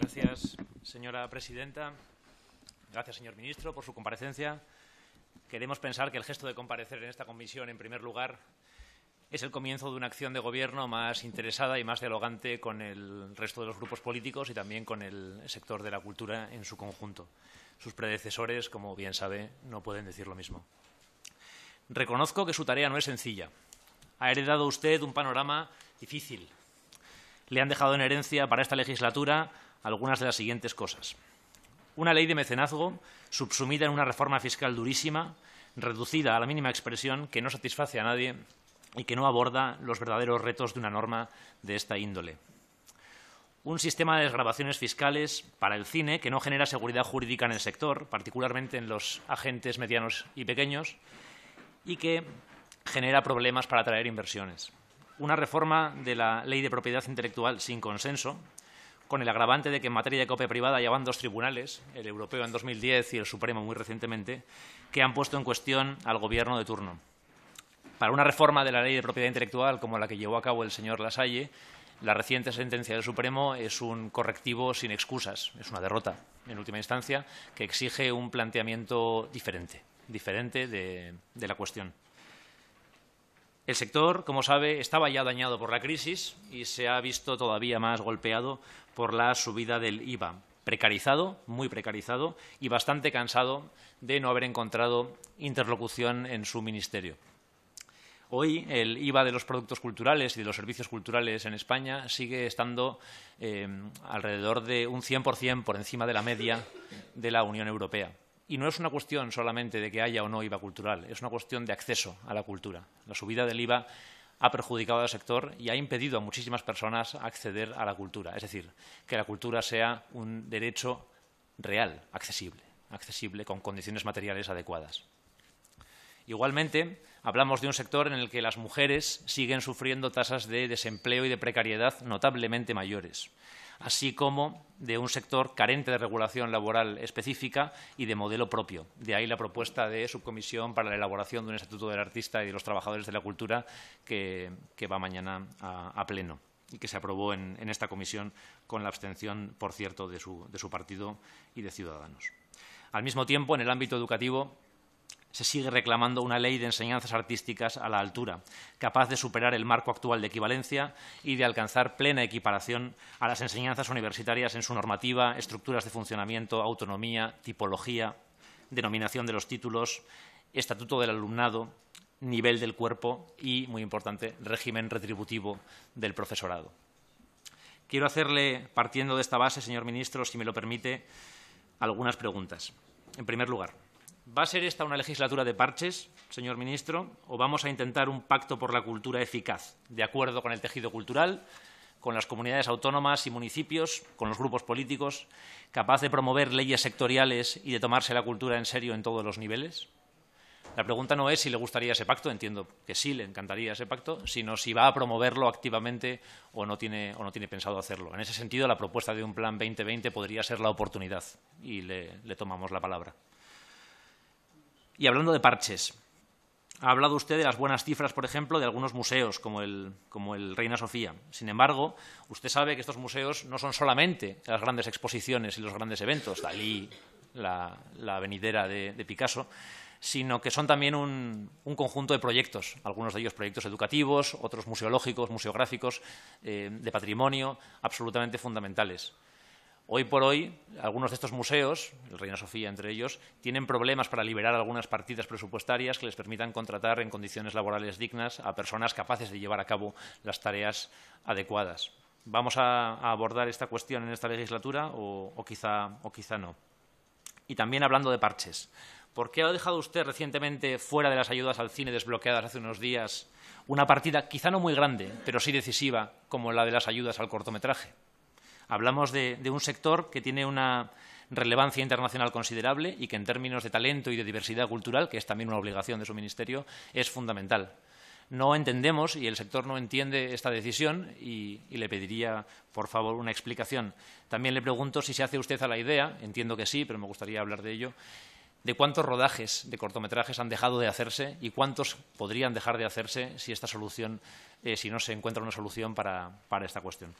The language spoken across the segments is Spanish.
Gracias, señora presidenta. Gracias, señor ministro, por su comparecencia. Queremos pensar que el gesto de comparecer en esta comisión, en primer lugar, es el comienzo de una acción de gobierno más interesada y más dialogante con el resto de los grupos políticos y también con el sector de la cultura en su conjunto. Sus predecesores, como bien sabe, no pueden decir lo mismo. Reconozco que su tarea no es sencilla. Ha heredado usted un panorama difícil. Le han dejado en herencia para esta legislatura algunas de las siguientes cosas. Una ley de mecenazgo subsumida en una reforma fiscal durísima, reducida a la mínima expresión, que no satisface a nadie y que no aborda los verdaderos retos de una norma de esta índole. Un sistema de desgrabaciones fiscales para el cine que no genera seguridad jurídica en el sector, particularmente en los agentes medianos y pequeños, y que genera problemas para atraer inversiones. Una reforma de la ley de propiedad intelectual sin consenso, con el agravante de que en materia de copia privada ya van dos tribunales, el europeo en 2010 y el supremo muy recientemente, que han puesto en cuestión al gobierno de turno. Para una reforma de la ley de propiedad intelectual como la que llevó a cabo el señor Lasalle, la reciente sentencia del Supremo es un correctivo sin excusas, es una derrota, en última instancia, que exige un planteamiento diferente, diferente de la cuestión. El sector, como sabe, estaba ya dañado por la crisis y se ha visto todavía más golpeado por la subida del IVA. Precarizado, muy precarizado y bastante cansado de no haber encontrado interlocución en su ministerio. Hoy el IVA de los productos culturales y de los servicios culturales en España sigue estando eh, alrededor de un 100% por encima de la media de la Unión Europea. Y no es una cuestión solamente de que haya o no IVA cultural, es una cuestión de acceso a la cultura. La subida del IVA ha perjudicado al sector y ha impedido a muchísimas personas acceder a la cultura. Es decir, que la cultura sea un derecho real, accesible, accesible con condiciones materiales adecuadas. Igualmente, hablamos de un sector en el que las mujeres siguen sufriendo tasas de desempleo y de precariedad notablemente mayores, así como de un sector carente de regulación laboral específica y de modelo propio. De ahí la propuesta de subcomisión para la elaboración de un estatuto del artista y de los trabajadores de la cultura que, va mañana a, pleno y que se aprobó en, esta comisión con la abstención, por cierto, de su partido y de Ciudadanos. Al mismo tiempo, en el ámbito educativo, se sigue reclamando una ley de enseñanzas artísticas a la altura, capaz de superar el marco actual de equivalencia y de alcanzar plena equiparación a las enseñanzas universitarias en su normativa, estructuras de funcionamiento, autonomía, tipología, denominación de los títulos, estatuto del alumnado, nivel del cuerpo y, muy importante, régimen retributivo del profesorado. Quiero hacerle, partiendo de esta base, señor ministro, si me lo permite, algunas preguntas. En primer lugar, ¿Va a ser esta una legislatura de parches, señor ministro, o vamos a intentar un pacto por la cultura eficaz, de acuerdo con el tejido cultural, con las comunidades autónomas y municipios, con los grupos políticos, capaz de promover leyes sectoriales y de tomarse la cultura en serio en todos los niveles? La pregunta no es si le gustaría ese pacto, entiendo que sí le encantaría ese pacto, sino si va a promoverlo activamente o no tiene, pensado hacerlo. En ese sentido, la propuesta de un plan 2020 podría ser la oportunidad y le tomamos la palabra. Y hablando de parches, ha hablado usted de las buenas cifras, por ejemplo, de algunos museos, como el, Reina Sofía. Sin embargo, usted sabe que estos museos no son solamente las grandes exposiciones y los grandes eventos, Dalí, la, la venidera de, Picasso, sino que son también un, conjunto de proyectos, algunos de ellos proyectos educativos, otros museológicos, museográficos, eh, de patrimonio, absolutamente fundamentales. Hoy por hoy, algunos de estos museos, el Reina Sofía entre ellos, tienen problemas para liberar algunas partidas presupuestarias que les permitan contratar en condiciones laborales dignas a personas capaces de llevar a cabo las tareas adecuadas. ¿Vamos a, abordar esta cuestión en esta legislatura o, o, quizá, o quizá no? Y también hablando de parches. ¿Por qué ha dejado usted recientemente fuera de las ayudas al cine desbloqueadas hace unos días una partida quizá no muy grande, pero sí decisiva, como la de las ayudas al cortometraje? Hablamos de, un sector que tiene una relevancia internacional considerable y que en términos de talento y de diversidad cultural, que es también una obligación de su ministerio, es fundamental no entendemos y el sector no entiende esta decisión y, le pediría, por favor, una explicación. También le pregunto si se hace usted a la idea, entiendo que sí, pero me gustaría hablar de ello, de cuántos rodajes de cortometrajes han dejado de hacerse y cuántos podrían dejar de hacerse si esta solución, eh, si no se encuentra una solución para esta cuestión.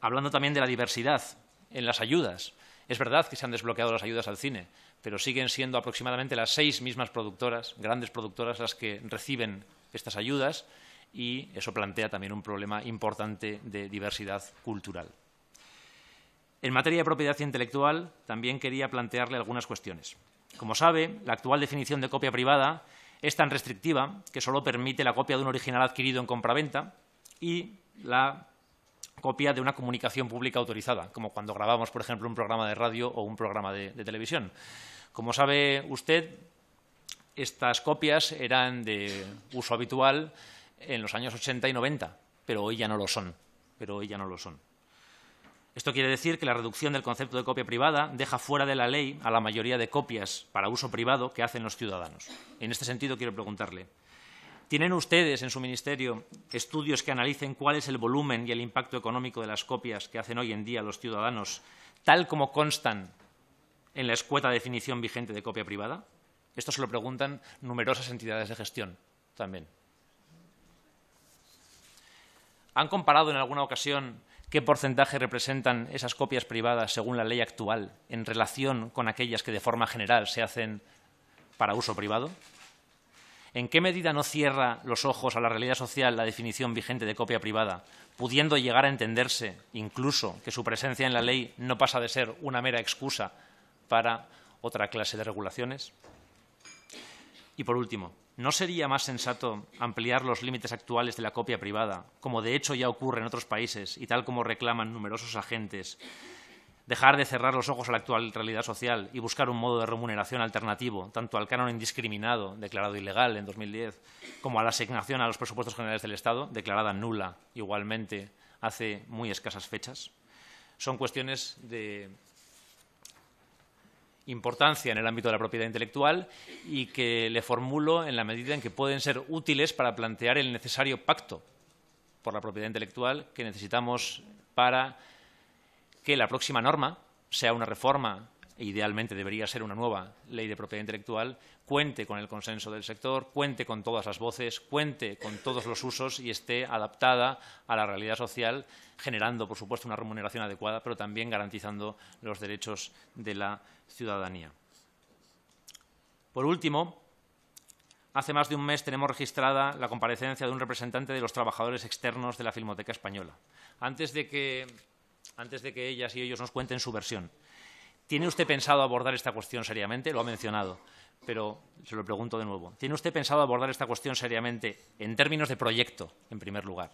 Hablando también de la diversidad en las ayudas. Es verdad que se han desbloqueado las ayudas al cine, pero siguen siendo aproximadamente las seis mismas productoras, grandes productoras, las que reciben estas ayudas y eso plantea también un problema importante de diversidad cultural. En materia de propiedad intelectual, también quería plantearle algunas cuestiones. Como sabe, la actual definición de copia privada es tan restrictiva que solo permite la copia de un original adquirido en compraventa y la copia de una comunicación pública autorizada, como cuando grabamos, por ejemplo, un programa de radio o un programa de, televisión. Como sabe usted, estas copias eran de uso habitual en los años 80 y 90, pero hoy ya no lo son. Pero hoy ya no lo son. Esto quiere decir que la reducción del concepto de copia privada deja fuera de la ley a la mayoría de copias para uso privado que hacen los ciudadanos. En este sentido, quiero preguntarle, ¿Tienen ustedes en su ministerio estudios que analicen cuál es el volumen y el impacto económico de las copias que hacen hoy en día los ciudadanos, tal como constan en la escueta definición vigente de copia privada? Esto se lo preguntan numerosas entidades de gestión también. ¿Han comparado en alguna ocasión qué porcentaje representan esas copias privadas según la ley actual en relación con aquellas que de forma general se hacen para uso privado? ¿En qué medida no cierra los ojos a la realidad social la definición vigente de copia privada, pudiendo llegar a entenderse incluso que su presencia en la ley no pasa de ser una mera excusa para otra clase de regulaciones? Y por último, ¿no sería más sensato ampliar los límites actuales de la copia privada, como de hecho ya ocurre en otros países y tal como reclaman numerosos agentes dejar de cerrar los ojos a la actual realidad social y buscar un modo de remuneración alternativo, tanto al canon indiscriminado, declarado ilegal en 2010, como a la asignación a los presupuestos generales del Estado, declarada nula igualmente hace muy escasas fechas. Son cuestiones de importancia en el ámbito de la propiedad intelectual y que le formulo en la medida en que pueden ser útiles para plantear el necesario pacto por la propiedad intelectual que necesitamos para que la próxima norma sea una reforma, e idealmente debería ser una nueva ley de propiedad intelectual, cuente con el consenso del sector, cuente con todas las voces, cuente con todos los usos y esté adaptada a la realidad social, generando, por supuesto, una remuneración adecuada, pero también garantizando los derechos de la ciudadanía. Por último, hace más de un mes tenemos registrada la comparecencia de un representante de los trabajadores externos de la Filmoteca Española. Antes de que antes de que ellas y ellos nos cuenten su versión. ¿Tiene usted pensado abordar esta cuestión seriamente? Lo ha mencionado, pero se lo pregunto de nuevo. ¿Tiene usted pensado abordar esta cuestión seriamente en términos de proyecto, en primer lugar?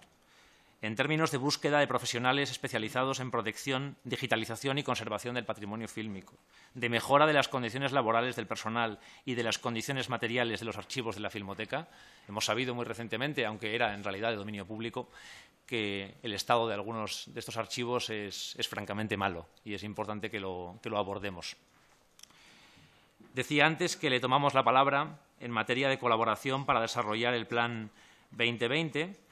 en términos de búsqueda de profesionales especializados en protección, digitalización y conservación del patrimonio fílmico, de mejora de las condiciones laborales del personal y de las condiciones materiales de los archivos de la Filmoteca. Hemos sabido muy recientemente, aunque era en realidad de dominio público, que el estado de algunos de estos archivos es, francamente malo y es importante que lo, que lo abordemos. Decía antes que le tomamos la palabra en materia de colaboración para desarrollar el Plan 2020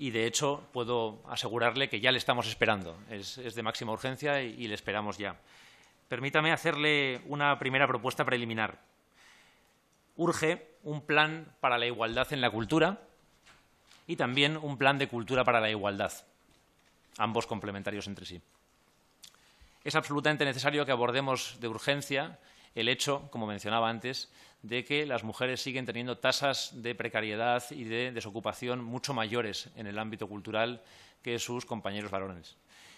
y, de hecho, puedo asegurarle que ya le estamos esperando. Es, de máxima urgencia y, y le esperamos ya. Permítame hacerle una primera propuesta preliminar. Urge un plan para la igualdad en la cultura y también un plan de cultura para la igualdad, ambos complementarios entre sí. Es absolutamente necesario que abordemos de urgencia el hecho, como mencionaba antes, de que las mujeres siguen teniendo tasas de precariedad y de desocupación mucho mayores en el ámbito cultural que sus compañeros varones.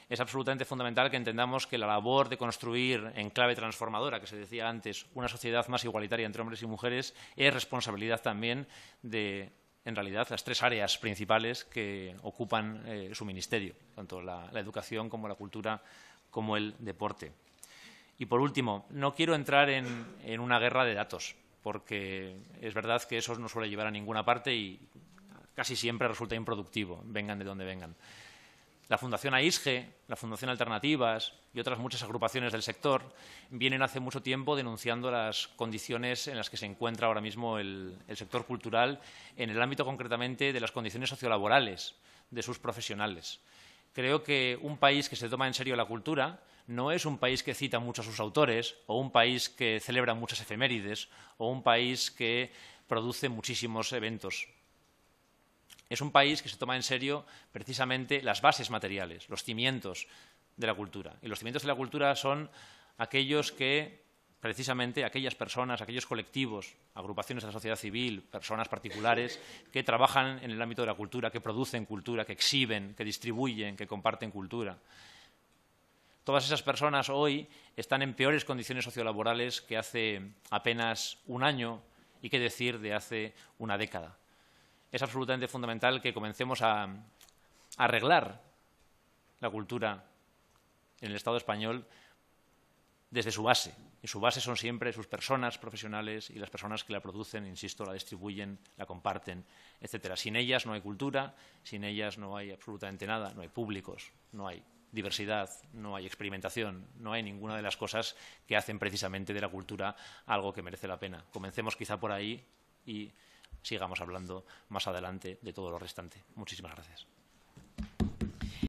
Es absolutamente fundamental que entendamos que la labor de construir en clave transformadora, que se decía antes, una sociedad más igualitaria entre hombres y mujeres, es responsabilidad también de, en realidad, las tres áreas principales que ocupan eh, su ministerio, tanto la, educación como la cultura como el deporte. Y por último, no quiero entrar en, una guerra de datos porque es verdad que eso no suele llevar a ninguna parte y casi siempre resulta improductivo, vengan de donde vengan. La Fundación AISGE, la Fundación Alternativas y otras muchas agrupaciones del sector vienen hace mucho tiempo denunciando las condiciones en las que se encuentra ahora mismo el, el sector cultural en el ámbito concretamente de las condiciones sociolaborales de sus profesionales. Creo que un país que se toma en serio la cultura no es un país que cita mucho a sus autores, o un país que celebra muchas efemérides, o un país que produce muchísimos eventos. Es un país que se toma en serio precisamente las bases materiales, los cimientos de la cultura. Y los cimientos de la cultura son aquellos que precisamente aquellas personas, aquellos colectivos, agrupaciones de la sociedad civil, personas particulares que trabajan en el ámbito de la cultura, que producen cultura, que exhiben, que distribuyen, que comparten cultura. Todas esas personas hoy están en peores condiciones sociolaborales que hace apenas un año y que decir de hace una década. Es absolutamente fundamental que comencemos a, a arreglar la cultura en el Estado español desde su base. Y su base son siempre sus personas profesionales y las personas que la producen, insisto, la distribuyen, la comparten, etcétera. Sin ellas no hay cultura, sin ellas no hay absolutamente nada, no hay públicos, no hay diversidad, no hay experimentación, no hay ninguna de las cosas que hacen precisamente de la cultura algo que merece la pena. Comencemos quizá por ahí y sigamos hablando más adelante de todo lo restante. Muchísimas gracias.